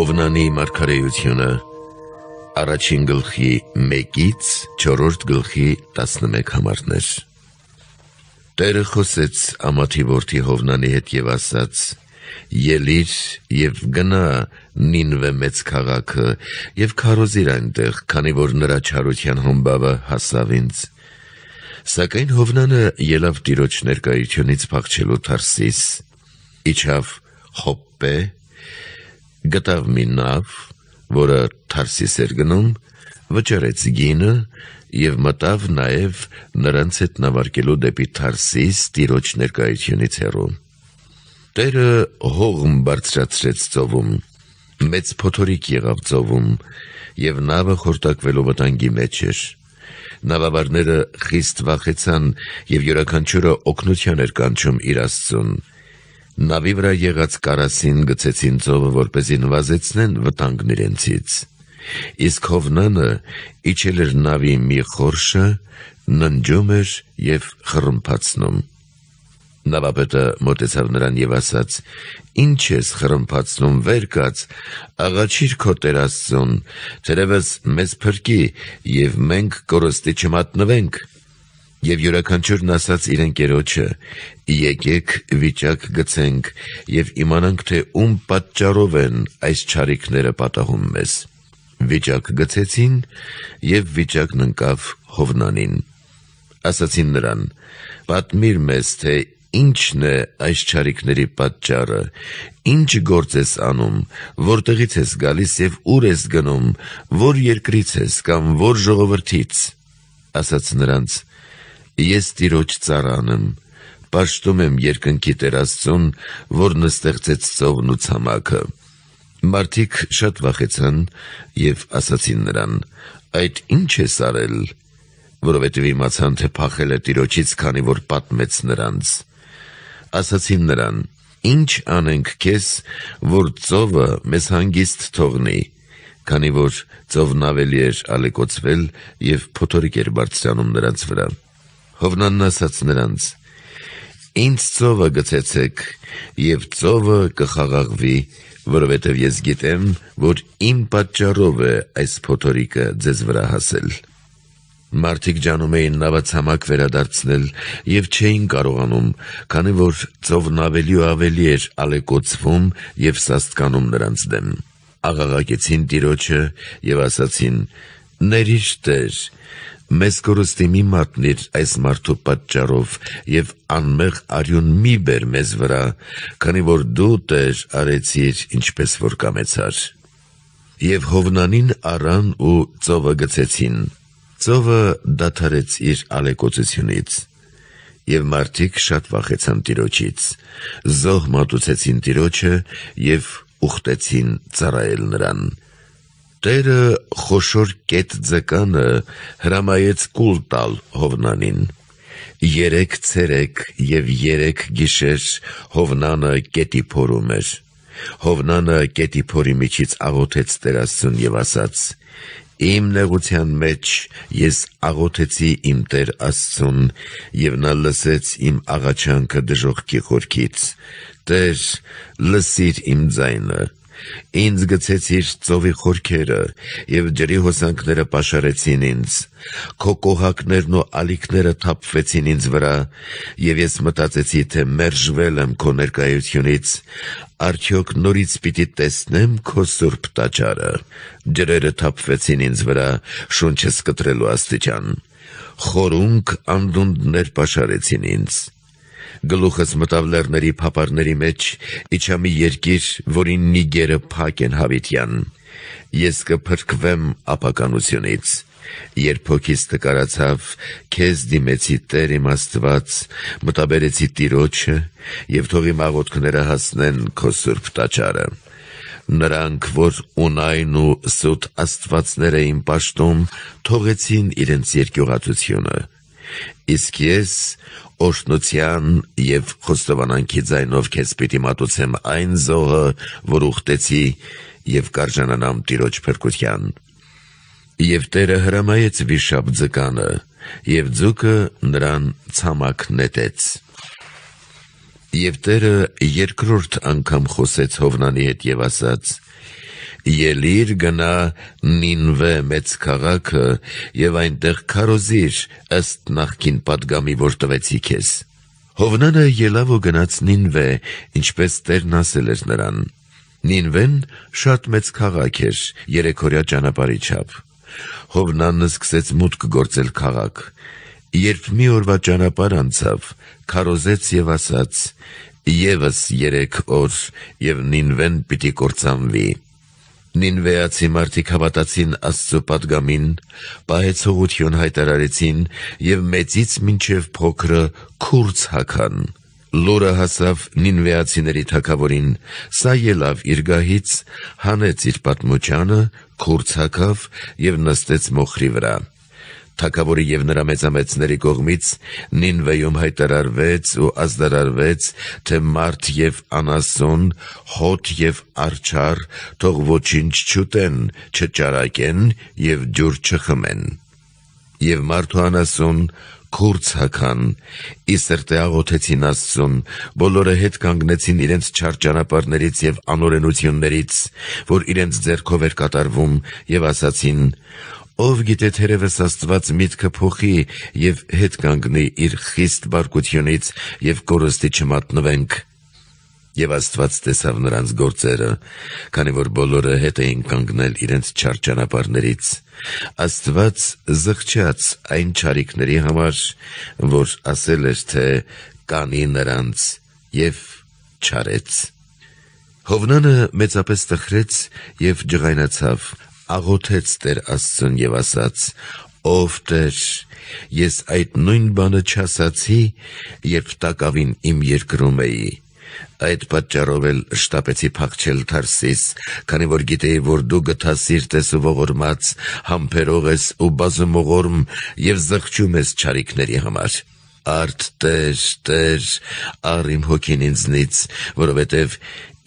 Հովնանի մարգարեությունը առաջին գլխի 1-ից 4-րդ գլխի 11 համարներ։ Տերը խոսեց Ամաթի որդի Հովնանի հետ եւ ասաց. «Ելիր եւ գնա Նինվե մեծ քաղաքը եւ քարոզիր այնտեղ, քանի որ նրա չարության հոմբավը հասավ ինձ»։ Սակայն Հովնանը ելավ տիրոջ ներկայությունից փախչելու Թարսիս, իջավ Խոպպե գտավ մի նավ, որը Թարսիս էր գնում, վճռեց գինը եւ մտավ նաեւ նրանց հետ նավարկելու դեպի Թարսիս տիրոջ ներկայությունից հեռու։ Տերը հողում բարձրացրեց ծովում, մեծ փոթորիկ եղավ ծովում եւ նավը խորտակվելու վտանգի մեջ էր։ Նավավարները խիստ վախեցան եւ յուրաքանչյուրը օգնության էր կանչում իր աստծուն։ Նավի վրա եղած կարասին գցեցին ծովը, որպեսզի նվազեցնեն վտանգն իրենցից։ Իսկ Հովնանը իջել էր նավի մի խորշը, ննջում էր եւ խռմփացնում։ Նավապետը մտեցավ նրան եւ ասաց. «Ինչ ես խռմփացնում վեր կաց, աղաչիր քո Տեր Աստծուն, թերևս մեզ փրկի եւ մենք կորստի չմատնվենք»։ Եվ յուրաքանչյուրն ասաց իր ընկերոջը. «Եկեք վիճակ գցենք եւ իմանանք, թե ում պատճառով են այս չարիքները պատահում մեզ»։ Վիճակ գցեցին եւ վիճակն ընկավ Հովնանին։ Ասացին նրան. «Պատմիր մեզ, թե ինչն է այս ճարիքների պատճառը, ինչ գործ ես անում, որտեղից ես գալիս եւ ուր ես գնում, որ երկրից ես կամ որ ժողովրդից։ Ասաց նրանց. Ես տիրոջ ծառան եմ, պաշտում եմ երկնքի տերաստուն, որն ստեղծեց ծովն ու ցամաքը։ Մարդիկ շատ վախեցան եւ ասացին նրան. «Այդ ի՞նչ ես արել»։ Որովհետեւ իմացան, թե փախել է տիրոջից, քանի որ պատմեց նրանց։ Ասացին նրան. «Ինչ անենք քեզ, որ ծովը մեզ հանգիստ թողնի»։ Քանի որ ծովն ավելի էր ալեկոծվել եւ փոթորիկ էր բարձրանում նրանց վրա։ Հովնանն ասաց նրանց. «Ինձ ծովը գցեցեք, եւ ծովը կխաղաղվի, որովհետեւ ես գիտեմ, որ իմ պատճառով է այս փոթորիկը ձեզ վրա հասել»։ Մարտիկ ջանում էին նավացամաք վերադարձնել եւ չէին կարողանում, քանի որ ծովն ավելի ու ավելի էր ալեկոծվում եւ սաստկանում նրանց դեմ։ Աղաղակեցին տիրոջը եւ ասացին. «Ներիշ Տեր, մեզ կորստի մի մատնիր այս մարդու պատճառով եւ անմեղ արյուն մի բեր մեզ վրա, քանի որ դու տեր արեցիր ինչպես որ կամեցար։ Եվ Հովնանին առան ու ծովը գցեցին։ Ծովը դադարեց իր ալեկոծությունից եւ մարդիկ շատ վախեցան տիրոջից։ Զոհ մատուցեցին տիրոջը եւ ուխտեցին ծառայել նրան։ Տերը խոշոր կետ ձկանը հրամայեց կուլ տալ Հովնանին։ Երեք ցերեկ եւ երեք գիշեր Հովնանը կետի փորում էր։ Հովնանը կետի փորի միջից աղոթեց Տերասուն եւ ասաց. Իմ նեղության մեջ ես աղոթեցի իմ Տեր Աստծուն եւ նա լսեց իմ աղաչանքը դժողքի խորքից։ Տեր, լսիր իմ ձայնը Ինձ գցեցիր ծովի խորքերը եւ ջրի հոսանքները պաշարեցին ինձ։ Քո կողակներն ու ալիքները թափվեցին ինձ վրա եւ ես մտածեցի, թե մերժվել եմ քո ներկայությունից։ Արդյոք նորից պիտի տեսնեմ քո սուրբ տաճարը։ Ջրերը թափվեցին ինձ վրա, շունչս կտրելու աստիճան։ Խորունկ անդունդներ պաշարեցին ինձ գլուխս մտավ լեռների փապարների մեջ, իջամի երկիր, որին նիգերը փակ են հավիտյան։ Ես կփրկվեմ ապականությունից։ Երբ հոգիս տկարացավ, քեզ դիմեցի Տեր իմ Աստված, մտաբերեցի Տիրոջը եւ թողի մաղոթքները հասնեն քո սուրբ տաճարը նրանք, որ ունայն ու սուտ աստվածներ էին պաշտում, թողեցին իրենց երկյուղացությունը։ Իսկ ես Օշնության եւ խոստովանանքի ձայնով քեզ պիտի մատուցեմ այն զողը, որ ուխտեցի եւ կարժանանամ տիրոջ փրկության։ Եվ Տերը հրամայեց վիշապ ձկանը, եւ ձուկը նրան ցամաք նետեց։ Եվ Տերը երկրորդ անգամ խոսեց Հովնանի հետ եւ ասաց ելիր գնա նինվե մեծ քաղաքը եւ այնտեղ քարոզիր ըստ նախքին падգամի որ տվեցի քեզ Հովնանը ելավ ու գնաց նինվե ինչպես Տերն ասել էր նրան Նինվեն շատ մեծ քաղաք էր երեքորյա ճանապարհի չափ Հովնանն սկսեց մուտք գործել քաղաք։ Երբ մի օրվա ճանապարհ անցավ, քարոզեց եւ ասաց. «Եվս 3 օր եւ նինվեն պիտի կործանվի»։ Նինվեացի մարդիկ հավատացին Աստծո падգամին, պահեցողություն հայտարարեցին եւ մեծից մինչև փոքրը քուրց հական։ Լուրը հասավ Նինվեացիների թակավորին, սա ելավ իր գահից, հանեց իր պատմոճանը, քուրց հակավ եւ նստեց մոխրի վրա թակավորի եւ նրա մեծամեծների կողմից Նինվեյում հայտարարվեց ու ազդարարվեց, թե մարդ եւ անասուն, հոտ եւ արչար թող ոչինչ չուտեն, չճարակեն եւ ջուր չխմեն։ Եվ մարդու անասուն քուրց հական, իսրտե աղոթեցին Աստծուն, բոլորը հետ կանգնեցին իրենց չար ճանապարներից եւ անօրենություններից, որ իրենց ձեռքով էր կատարվում, եւ ասացին. Ով գիտե թերևս Աստված միտքը փոխի եւ հետ կանգնի իր խիստ բարկությունից եւ կորստի չմատնվենք։ Եվ Աստված տեսավ նրանց գործերը, քանի որ բոլորը հետ էին կանգնել իրենց չարչանապարներից։ Աստված զղջաց այն ճարիքների համար, որ ասել էր թե կանի նրանց եւ չարեց։ Հովնանը մեծապես տխրեց եւ ջղայնացավ աղոթեց Տեր Աստծուն եւ ասաց. «Ով Տեր, ես այդ նույն բանը չասացի, երբ տակավին իմ երկրում էի»։ Այդ պատճառով էլ շտապեցի փախչել Թարսիս, քանի որ գիտեի, որ դու գտասիր տեսու ողորմած, համբերող ես ու բազմողորմ եւ զղջում ես ճարիքների համար։ Արդ Տեր, Տեր, առ իմ հոգին ինձնից, որովհետև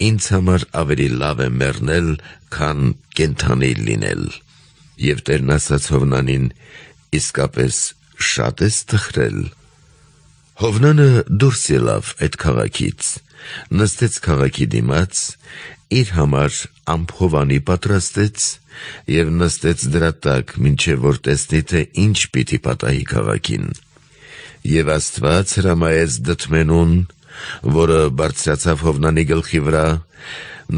ինձ համար ավելի լավ է մեռնել, քան կենթանի լինել։ Եվ Տերն ասաց Հովնանին. իսկապես շատ ես թխրել։ Հովնանը դուրս ելավ այդ քաղաքից, նստեց քաղաքի դիմաց, իր համար ամփովանի պատրաստեց եւ նստեց դրա տակ, մինչեւ որ տեսնի թե ինչ պիտի պատահի քաղաքին։ Եվ Աստված հրամայեց դդմենուն որը բարձրացավ Հովնանի գլխի վրա,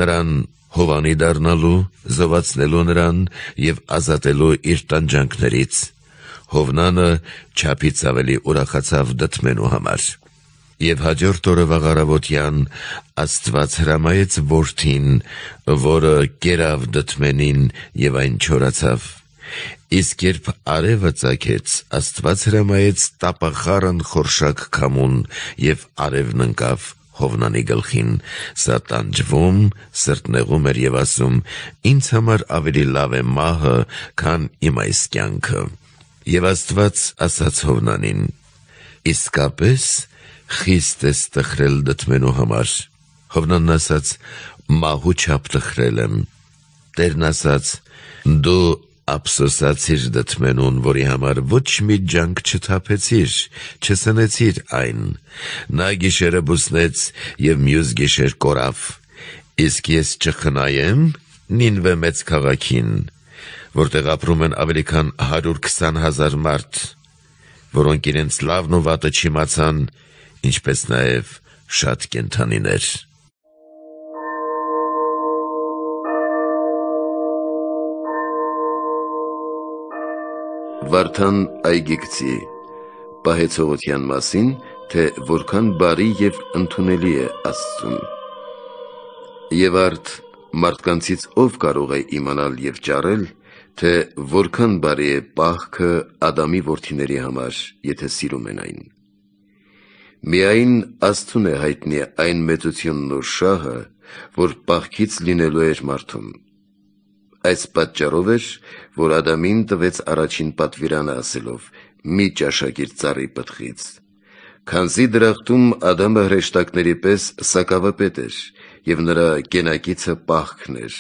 նրան Հովանի դառնալու, զովացնելու նրան եւ ազատելու իր տանջանքներից։ Հովնանը չափից ավելի ուրախացավ դդմենու համար։ Եվ հաջորդ օրը վաղարավոտյան Աստված հրամայեց որդին, որը կերավ դդմենին եւ այն չորացավ։ Իսկ երբ արևը ծագեց, Աստված հրամայեց տապախարն խորշակ քամուն եւ արևն ընկավ Հովնանի գլխին սա տանջվում, սրտնեղում էր եւ ասում. «Ինձ համար ավելի լավ է մահը, քան իմ այս կյանքը»։ Եվ Աստված ասաց Հովնանին. «Իսկապես խիստ ես տխրել դտմենու համար»։ Հովնանն ասաց. «Մահու չափ տխրել եմ»։ Տերն ասաց. «Դու Ափսոսացիր դդմենուն, որի համար ոչ մի ջանք չթափեցիր, չսնեցիր այն։ Նա գիշերը բուսնեց եւ մյուս գիշեր կորավ։ Իսկ ես չխնայեմ Նինվե մեծ քաղաքին, որտեղ ապրում են ավելի քան 120.000 մարդ, որոնք իրենց լավն ու վատը չիմացան, ինչպես նաեւ շատ կենթանիներ։ Վարդան Այգեկցի պահեցողության մասին, թե որքան բարի եւ ընդունելի է Աստծուն։ Եվ արդ մարդկանցից ով կարող է իմանալ եւ ճարել, թե որքան բարի է պահքը Ադամի որդիների համար, եթե սիրում են այն։ Միայն Աստուն է հայտնի այն մեծությունն ու շահը, որ պահքից լինելու էր մարդում։ Այս պատճառով էր, որ Ադամին տվեց առաջին պատվիրանը ասելով. «Մի ճաշակիր ծառի պտղից»։ Քանզի դրախտում Ադամը հրեշտակների պես սակավապետ էր եւ նրա կենակիցը պահքն էր։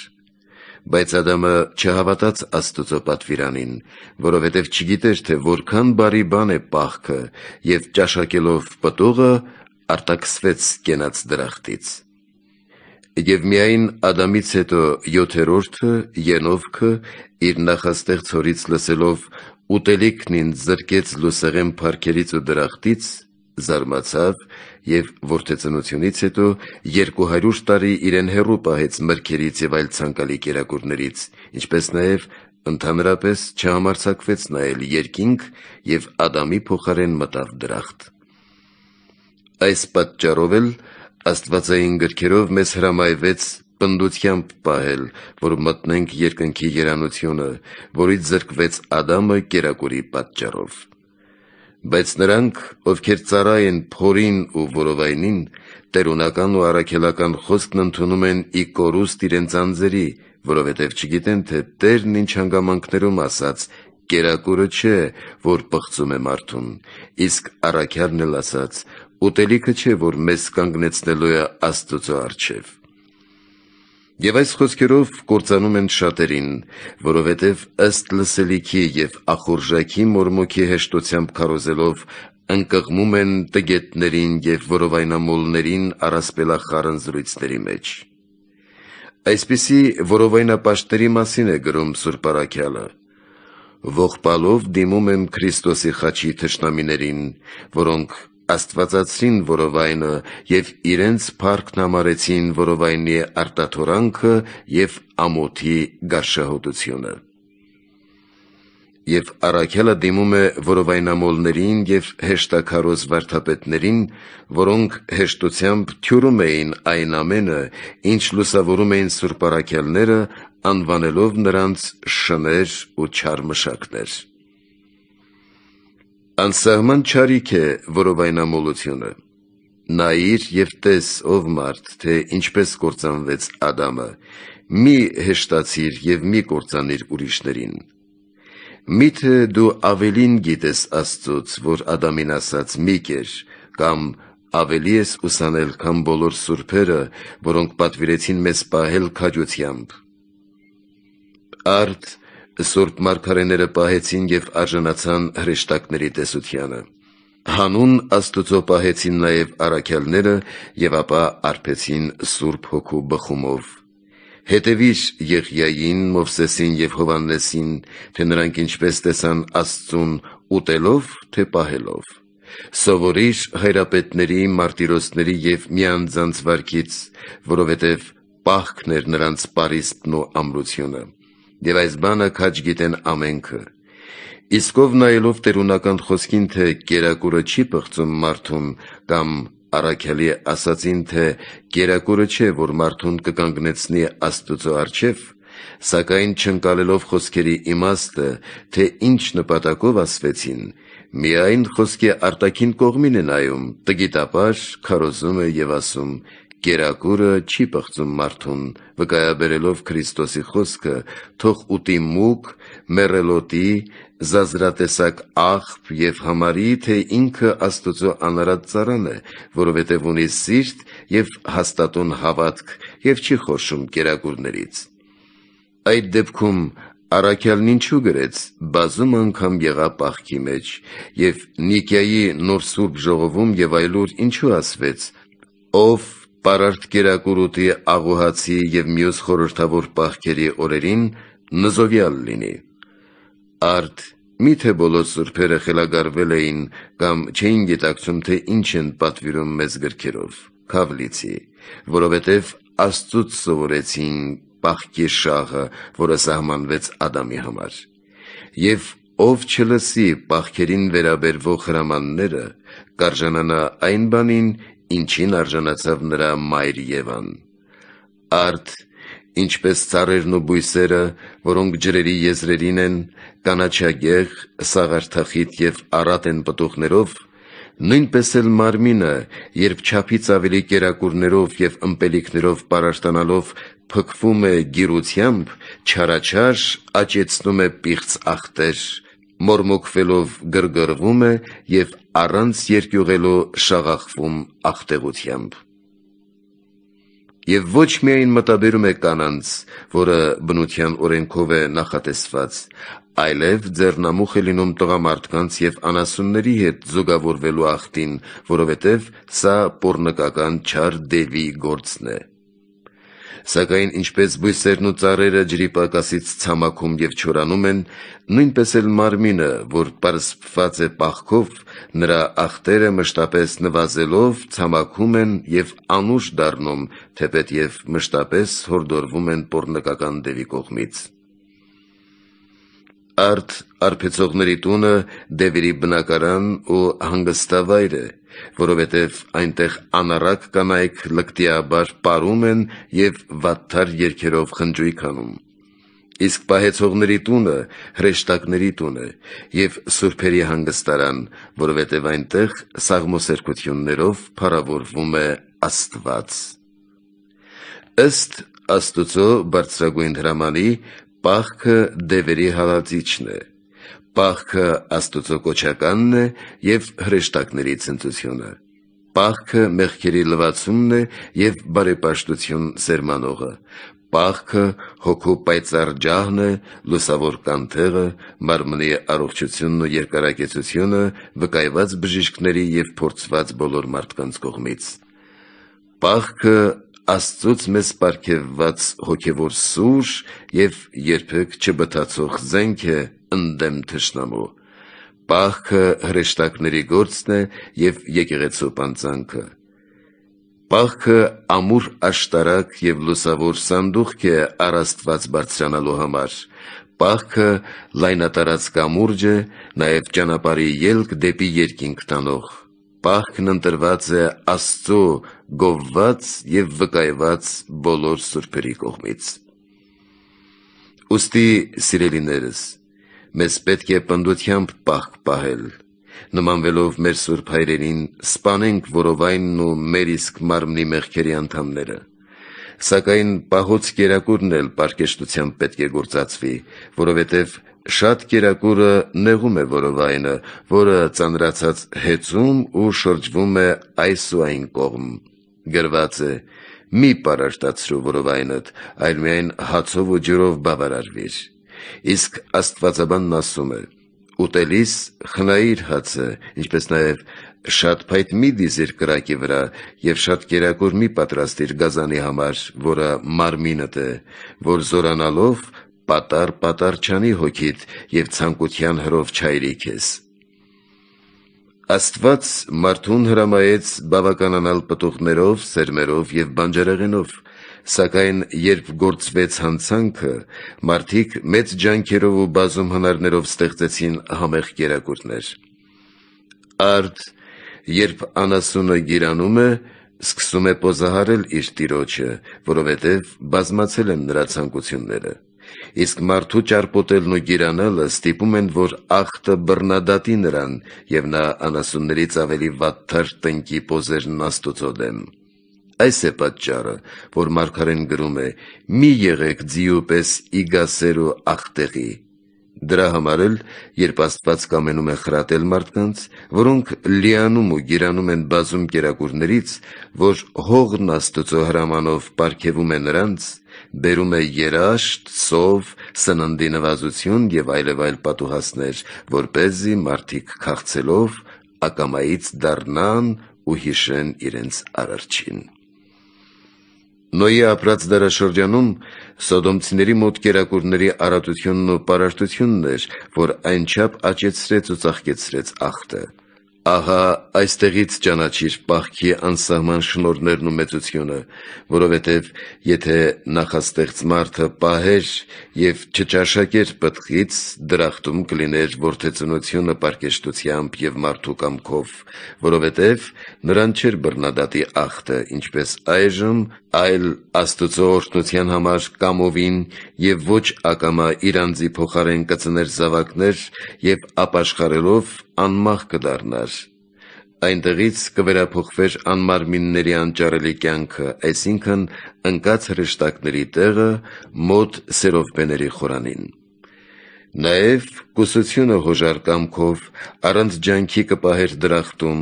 Բայց Ադամը չհավատաց Աստծո պատվիրանին, որովհետև չգիտեր, թե որքան բարի բան է պահքը, եւ ճաշակելով պտուղը արտաքսվեց կենաց դրախտից։ Եվ միայն Ադամից հետո յոթերորդը Ենովքը իր նախաստեղծ հորից լսելով ուտելիքն ինձ զրկեց լուսեղեն փառքերից ու դրախտից, զարմացավ եւ ворթեցնությունից հետո 200 տարի իրեն հերու պահեց մրգերից եւ այլ ցանկալի կերակուրներից, ինչպես նաեւ ընդհանրապես չհամարցակվեց նայել երկինք եւ Ադամի փոխարեն մտավ դրախտ։ Այս պատճառով էլ Աստվածային գրքերով մեզ հրամայվեց պնդությամբ պահել, որ մտնենք երկնքի երանությունը, որից զրկվեց Ադամը կերակուրի պատճառով։ Բայց նրանք, ովքեր ծառայ են փորին ու որովայնին, տերունական ու առաքելական խոսքն ընդունում են ի կորուստ իրենց անձերի, որովհետև չգիտեն, թե Տերն ինչ հանգամանքներում ասաց. կերակուրը չէ, որ պղծում է մարդուն, իսկ առաքյալն էլ ասաց ուտելիքը չէ, որ մեզ կանգնեցնելու է Աստծո արչև։ Եվ այս խոսքերով կործանում են շատերին, որովհետև ըստ լսելիքի եւ ախորժակի մորմոքի հեշտությամբ քարոզելով ընկղմում են տգետներին եւ որովայնամոլներին առասպելախառն զրույցների մեջ։ Այսպիսի որովայնապաշտների մասին է գրում Սուրբ Արաքյալը. «Ողբալով դիմում եմ Քրիստոսի խաչի թշնամիներին, որոնք աստվածացրին որովայնը և իրենց փառքն համարեցին որովայնի արտաթորանքը և ամոթի գարշահոտությունը։ Եվ առաքյալը դիմում է որովայնամոլներին և հեշտաքարոզ վարդապետներին, որոնք հեշտությամբ թյուրում էին այն ամենը, ինչ լուսավորում էին սուրբ առաքյալները, անվանելով նրանց շներ ու չար մշակներ։ Անսահման ճարիք է որով այն ամոլությունը։ Նայիր եւ տես ով մարդ, թե ինչպես կործանվեց Ադամը։ Մի հեշտացիր եւ մի կործանիր ուրիշներին։ Միթե դու ավելին գիտես Աստծոց, որ Ադամին ասաց՝ «Մի կեր» կամ ավելի ես ուսանել, քան բոլոր սուրբերը, որոնք պատվիրեցին մեզ պահել քաջությամբ։ Արդ Սուրբ մարգարեները պահեցին և արժանացան հրեշտակների տեսությանը։ Հանուն Աստծո պահեցին նաև առաքյալները և ապա արբեցին Սուրբ Հոգու բխումով։ Հետևիր Եղիային, Մովսեսին և Հովհաննեսին, թե նրանք ինչպես տեսան Աստծուն ուտելով, թե պահելով։ Սովորիր հայրապետների, մարտիրոսների և միանձանց վարքից, որովհետև պահքն էր նրանց պարիսպն ու ամրությունը։ Եվ այս բանը քաչ գիտեն ամենքը։ Իսկ ով նայելով տերունական խոսքին, թե կերակուրը չի պղծում մարդուն կամ առաքյալի ասածին, թե կերակուրը չէ, որ մարդուն կկանգնեցնի Աստծո առջև, սակայն չընկալելով խոսքերի իմաստը, թե ինչ նպատակով ասվեցին, միայն խոսքի արտաքին կողմին է նայում, տգիտապար, քարոզում է եւ ասում. Կերակուրը չի պղծում մարդուն, վկայաբերելով Քրիստոսի խոսքը, թող ուտի մուկ, մեռելոտի, զազրատեսակ աղբ և համարի, թե ինքը Աստծո անարատ ծառան է, որովհետև ունի սիրտ և հաստատուն հավատք և չի խորշում կերակուրներից։ Այդ դեպքում առաքյալն ինչու գրեց բազում անգամ եղա պահքի մեջ և Նիկիայի նոր սուրբ ժողովում եւ այլուր ինչու ասվեց ով Պարարտ կերակուրուտի աղուհացի և մյուս խորորդավոր պահքերի օրերին նզովյալ լինի։ Արդ միթե բոլոց զրպերը խելագարվել էին կամ չէին գիտակցում, թե ինչ են պատվիրում մեզ գրքերով, կավլիցի, որովհետև աստուց սովորեցին պախքի շաղը, որը սահմանվեց ադամի համար։ Եվ ով չլսի պախքերին վերաբերվող հրամանները, կարժանանա այն բանին, ինչին արժանացավ նրա մայր Եվան։ Արդ, ինչպես ծառերն ու բույսերը, որոնք ջրերի եզրերին են, կանաչագեղ, սաղարթախիտ եւ առատ են պտուղներով, նույնպես էլ մարմինը, երբ չափից ավելի կերակուրներով եւ ըմպելիքներով պարարտանալով փքվում է գիրությամբ, չարաչար աճեցնում է պիղծ ախտեր, մորմոքվելով գրգռվում է եւ առանց երկյուղելու շաղախվում ախտեղությամբ։ Եվ ոչ միայն մտաբերում է կանանց, որը բնության օրենքով է նախատեսված, այլև ձեռնամուխ է լինում տղամարդկանց եւ անասունների հետ զուգավորվելու ախտին, որովհետեւ սա պորնկական չար դևի գործն է։ Սակայն ինչպես բույսերն ու ծառերը ջրի պակասից ցամաքում եւ չորանում են, նույնպես էլ մարմինը, որ պարսպված է պահքով, նրա ախտերը մշտապես նվազելով ցամաքում են եւ անուշ դառնում, թեպետ եւ մշտապես հորդորվում են pornografական դևի կողմից։ Արդ արփեցողների տունը դևերի բնակարան ու հանգստավայր է, որովհետև այնտեղ անարակ կանայք լկտիաբար պարում են եւ վատթար երկերով խնջույք անում։ Իսկ պահեցողների տունը հրեշտակների տուն է եւ սուրբերի հանգստարան, որովհետեւ այնտեղ սաղմոսերկություններով փառավորվում է Աստված։ Ըստ Աստուծո բարձրագույն հրամանի, պահքը դևերի հալածիչն է։ Պահքը Աստծո կոչականն է եւ հրեշտակների ցնծությունը։ Պահքը մեղքերի լվացումն է եւ բարեպաշտություն սերմանողը։ Պահքը հոգու պայծառ ջահն է, լուսավոր կանթեղը, մարմնի առողջությունն ու երկարակեցությունը վկայված բժիշկների եւ փորձված բոլոր մարդկանց կողմից։ Պահքը Աստծոց մեզ պարգևված հոգևոր սուր եւ երբեք չբթացող զենք է, ընդդեմ թշնամու։ Պահքը հրեշտակների գործն է եւ եկեղեցու պանծանքը։ Պահքը ամուր աշտարակ եւ լուսավոր սանդուղք է առաստված բարձրանալու համար։ Պահքը լայնատարած կամուրջ է, նաև ճանապարհի ելք դեպի երկինք տանող պահքն ընտրված է Աստծո գովված եւ վկայված բոլոր սրբերի կողմից։ Ոստի սիրելիներս, մեզ պետք է պնդությամբ պահք պահել։ Նմանվելով մեր Սուրբ Հայրերին, սպանենք որովայնն ու մեր իսկ մարմնի մեղքերի անդամները։ Սակայն պահոց կերակուրն էլ պարկեշտությամբ պետք է գործածվի, որովհետև շատ կերակուրը նեղում է որովայնը, որը ծանրացած հեծում ու շրջվում է այս ու այն կողմ։ Գրված է. «Մի պարարտացրու որովայնդ, այլ միայն հացով ու ջրով բավարարվիր»։ Իսկ Աստվածաբանն ասում է. «Ուտելիս խնայիր հացը, ինչպես նաև շատ փայտ մի դիզիր կրակի վրա և շատ կերակուր մի պատրաստիր գազանի համար, որը մարմինդ է, որ զորանալով պատառ-պատառ չանի հոգիդ և ցանկության հրով չայրի քեզ»։ Աստված մարդուն հրամայեց բավականանալ պտուղներով, սերմերով և բանջարեղենով, սակայն երբ գործվեց հանցանքը, մարդիկ մեծ ջանքերով ու բազում հնարներով ստեղծեցին համեղ կերակուրներ։ Արդ, երբ անասունը գիրանում է, սկսում է պոզահարել իր տիրոջը, որովհետև բազմացել են նրա ցանկությունները։ Իսկ մարդու ճարպոտելն ու գիրանալը ստիպում են, որ ախտը բռնադատի նրան, եւ նա անասուններից ավելի վատթար տնկի պոզերն աստծո դեմ։ Այս է պատճառը, որ Մարգարեն գրում է. «Մի եղեք ձիու պես իգասեր ու աղտեղի»։ Դրա համար էլ, երբ Աստված կամենում է խրատել մարդկանց, որոնք լիանում ու գերանում են բազում կերակուրներից, որ հողն Աստծո հրամանով պարգևում է նրանց, բերում է երաշտ, սով, սննդի նվազություն և այլևայլ պատուհասներ, որպեսզի մարդիկ քաղցելով ակամայից դառնան ու հիշեն իրենց Արարչին։ Նոյի ապրած դարաշրջանում սոդոմցիների մոտ կերակուրների արատությունն ու պարարտությունն էր, որ այնչափ աճեցրեց ու ծաղկեցրեց ախտը։ Ահա այստեղից ճանաչիր պահքի անսահման շնորներն ու մեծությունը, որովհետև եթե նախաստեղծ մարդը պահեր եւ չճաշակեր պտղից, դրախտում կլիներ որդեծնությունը պարկեշտությամբ եւ մարդու կամքով, որովհետև նրան չէր բռնադատի ախտը, ինչպես այժմ այլ Աստծո օրհնության համար կամովին և ոչ ակամա իր անձի փոխարեն կծներ զավակներ և ապաշխարելով անմահ կդառնար։ Այնտեղից կվերափոխվեր անմարմինների անճարելի կյանքը, այսինքն՝ ընկած հրեշտակների տեղը մոտ սերովբեների խորանին։ Նաև կուսությունը հոժար կամքով առանց ջանքի կպահեր դրախտում,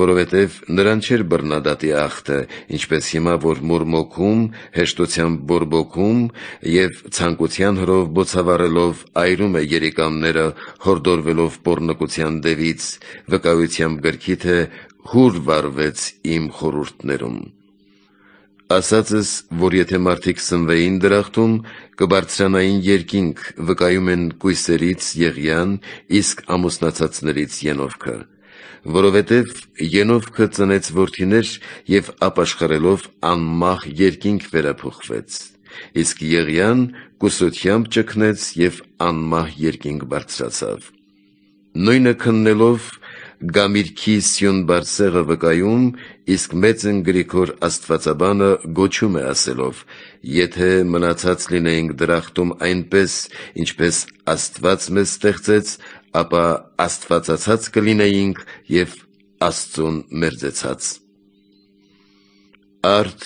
որովհետև նրան չէր բռնադատի ախտը, ինչպես հիմա, որ մուրմոքում, հեշտությամբ բորբոքում և ցանկության հրով բոցավառելով այրում է երիկամները հորդորվելով պոռնկության դևից, վկայությամբ գրքի, թե «Հուր վարվեց իմ խորհուրդներում» ասածս, որ եթե մարդիկ սնվեին դրախտում, կբարձրանային երկինք, վկայում են կույսերից եղյան, իսկ ամուսնացածներից ենովքը։ Որովհետև ենովքը ծնեց որդիներ և ապաշխարելով անմահ երկինք վերափոխվեց։ Իսկ եղյան կուսությամբ ճգնեց և անմահ երկինք բարձրացավ։ Նույնը քննելով Գամիրքի սյուն բարձեղը վկայում, իսկ մեծն Գրիգոր Աստվածաբանը գոչում է ասելով. «Եթե մնացած լինեինք դրախտում այնպես, ինչպես Աստված մեզ ստեղծեց, ապա աստվածացած կլինեինք և Աստծուն մերձեցած» (Արդ,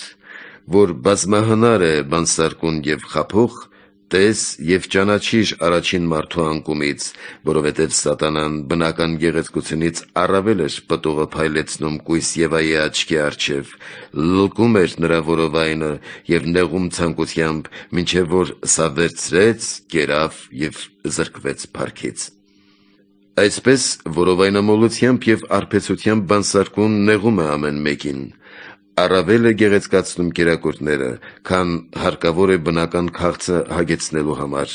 որ բազմահնար է բանսարկուն և խաբող, տես եւ ճանաչիր առաջին մարդու անկումից, որովհետեւ սատանան բնական գեղեցկությունից առավել էր պտուղը փայլեցնում կույս Եվայի աչքի առջև, լուկում էր նրա որովայնը եւ նեղում ցանկությամբ, ինչեւ որ սա վերցրեց, կերավ եւ զրկվեց փառքից։ Այսպես որովայնամոլությամբ եւ արփեցությամբ բանսարկուն նեղում է ամեն մեկին։ Առավել է գեղեցկացնում կերակուրները, քան հարկավոր է բնական քաղցը հագեցնելու համար,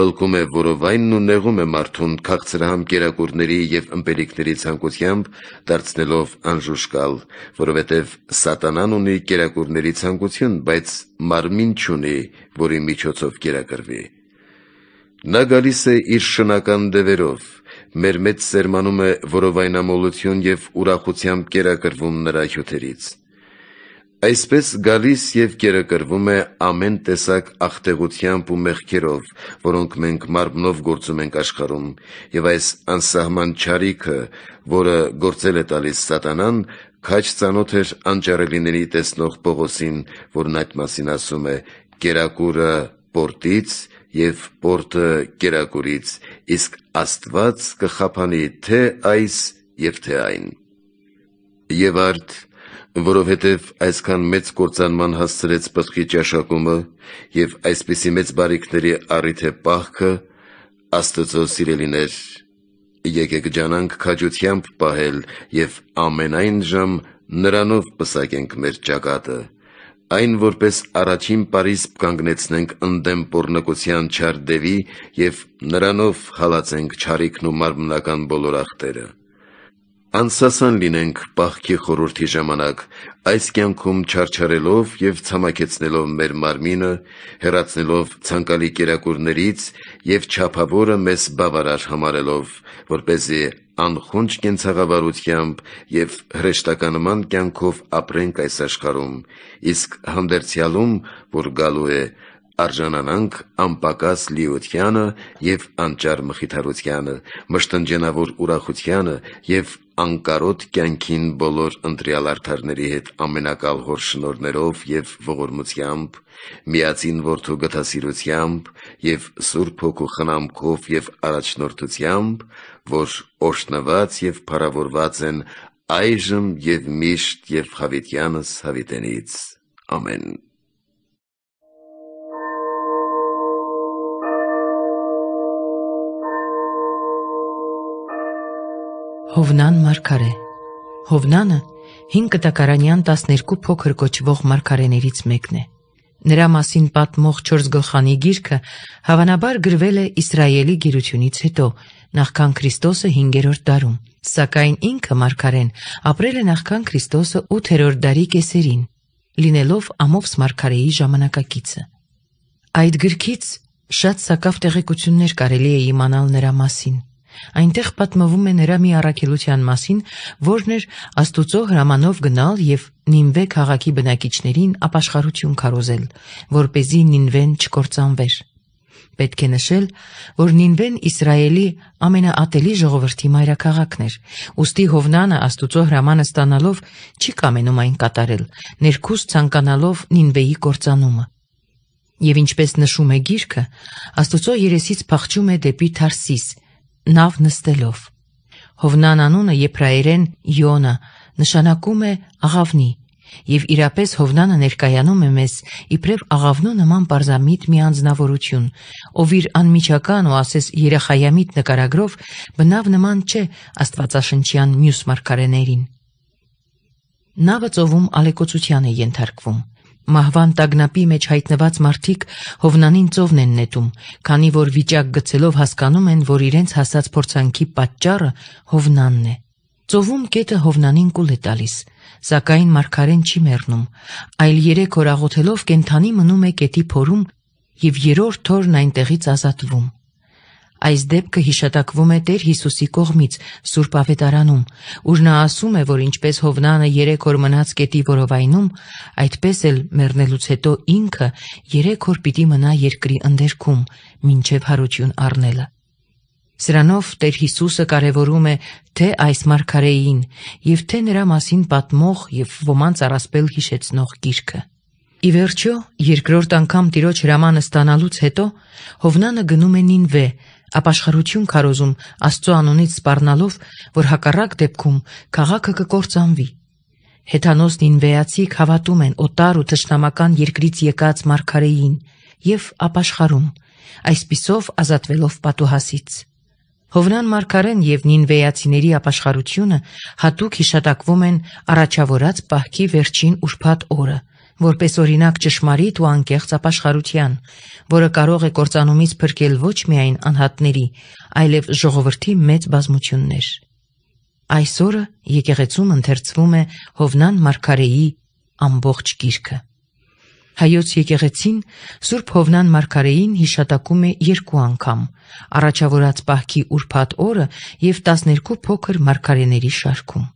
լլկում է որովայնն ու նեղում է մարդուն քաղցրահամ կերակուրների և ըմպելիքների ցանկությամբ, դարձնելով անժուշկալ։ Որովհետև սատանան ունի կերակուրների ցանկություն, բայց մարմին չունի, որի միջոցով կերակրվի։ Նա գալիս է իր շնական դևերով։ Մեր մեջ սերմանում է որովայնամոլություն և ուրախությամբ կերակրվում Նրա հյութերից։ Այսպես գալիս եւ կերակրվում է ամեն տեսակ ախտեղությամբ ու մեղքերով, որոնք մենք մարմնով գործում ենք աշխարում, եւ այս անսահման ճարիքը, որը գործել է տալիս սատանան, քաչ ծանոթ էր անճարելիների տեսնող Պողոսին, որն այդ մասին ասում է. «Կերակուրը պորտից եւ պորտը կերակուրից, իսկ Աստված կխափանի թե այս եւ թե այն»։ Եվ արդ որովհետև այսքան մեծ կործանման հասցրեց պսկի ճաշակումը եւ այսպիսի մեծ բարիքների առիթ է պահքը Աստծո սիրելիներ եկեք ջանանք քաջությամբ պահել եւ ամենայն ժամ նրանով պսակենք մեր ճակատը այն որպես առաջին Փարիզբ կանգնեցնենք ընդդեմ pornokutyan չար դևի եւ նրանով հալածենք ճարիքն ու մարմնական բոլոր ախտերը Անսասան լինենք պահքի խորորդի ժամանակ, այս կյանքում չարչարելով և ցամաքեցնելով մեր մարմինը, հերացնելով ցանկալի կերակուրներից և չափավորը մեզ բավարար համարելով, որպեսզի անխոնջ կենցաղավարությամբ և հրեշտականման կյանքով ապրենք այս աշխարհում, իսկ հանդերձյալում, որ գալու է, արժանանանք անպակաս լիությանը և անճար մխիթարությանը, մշտնջենավոր ուրախությանը և անկարոտ կյանքին բոլոր ընտրյալ արդարների հետ ամենակալհոր շնորհներով և ողորմությամբ, միածին Որդու գթասիրությամբ և Սուրբ Հոգու խնամքով և առաջնորդությամբ, որ օրհնված և փառավորված են այժմ և միշտ և հավիտյանս հավիտենից։ Ամեն։ Հովնան Մարգարե Հովնանը հին կտակարանյան 12 փոքր կոչվող մարգարեներից մեկն է։ Նրա մասին պատմող 4 գլխանի գիրքը հավանաբար գրվել է Իսրայելի գիրությունից հետո, նախքան Քրիստոսը 5-րդ դարում, սակայն ինքը մարգարեն ապրել է նախքան Քրիստոսը 8-րդ դարի կեսերին, լինելով Ամոֆս մարգարեի ժամանակակիցը։ Այդ գրքից շատ սակավ տեղեկություններ կարելի է իմանալ նրա մասին։ Այնտեղ պատմվում է նրա մի առաքելության մասին, որն էր Աստուծո հրամանով գնալ եւ Նինվե քաղաքի բնակիչներին ապաշխարություն քարոզել, որ เป զի Նինվեն չկործանվեր։ Պետք է նշել, որ Նինվեն Իսրայելի ամենաատելի ժողովրդի մայրաքաղաքն էր։ Ոստի Հովնանը Աստուծո հրամանը ստանալով չի կամենում այն կատարել, ներքուս ցանկանալով Նինվեի կործանումը։ Եվ ինչպես նշում է գիրքը, Աստուծո երեսից փախչում է դեպի Թարսիս, Նավ նստելով։ Հովնան անունը եբրայերեն Յոնա նշանակում է աղավնի, եւ իրապես Հովնանը ներկայանում է մեզ իբրև աղավնու նման բարձամիտ մի անznավորություն, ով իր անմիջական ու ասես երախայամիտ նկարագրով բնավ նման չէ Աստվածաշնչյան մյուս մարգարեներին։ Նավը ծովում ալեկոծության է ենթարկվում։ Մահվան տագնապի մեջ հայտնված մարդիկ Հովնանին ծովն են նետում, քանի որ վիճակ գցելով հասկանում են, որ իրենց հասած փորձանքի պատճառը Հովնանն է։ Ծովում կետը Հովնանին կուլ է տալիս, սակայն Մարկարեն չի մեռնում, այլ 3 օր աղոթելով կենթանի մնում է կետի փորում եւ երրորդ օրն այնտեղից ազատվում։ Այս դեպքը հիշատակվում է Տեր Հիսուսի կողմից Սուրբ Ավետարանում, ուր նա ասում է, որ ինչպես Հովնանը 3 օր մնաց կետի որովայնում, այդպես էլ մեռնելուց հետո ինքը 3 օր պիտի մնա երկրի ընդերքում, մինչև հարություն առնելը։ Սրանով Տեր Հիսուսը կարևորում է թե այս մարգարեին եւ թե նրա մասին պատմող եւ ոմանց առասպել հիշեցնող գիրքը։ Ի վերջո, երկրորդ անգամ Տիրոջ հրամանը ստանալուց հետո Հովնանը գնում է Նինվե, ապաշխարություն քարոզում Աստծո անունից սпарնալով, որ հակառակ դեպքում քաղաքը կկործանվի։ Հեթանոսն ինվեացիկ հավատում են օտար ու թշնամական երկրից եկած մարգարեին եւ ապաշխարում, այսպիսով ազատվելով պատուհասից։ Հովնան Մարգարեն եւ Նինվեյացիների ապաշխարությունը հատուկ հիշատակվում են առաջավորած պահքի վերջին ուրբաթ օրը, որպես օրինակ ճշմարիտ ու անկեղծ ապաշխարության, որը կարող է կործանումից փրկել ոչ միայն անհատների, այլև ժողովրդի մեծ բազմություններ։ Այս օրը եկեղեցում ընթերցվում է Հովնան Մարգարեի ամբողջ գիրքը։ Հայոց եկեղեցին Սուրբ Հովնան Մարգարեին հիշատակում է երկու անգամ՝ առաջավորած պահքի ուրբաթ օրը եւ 12 փոքր մարգարեների շարքում։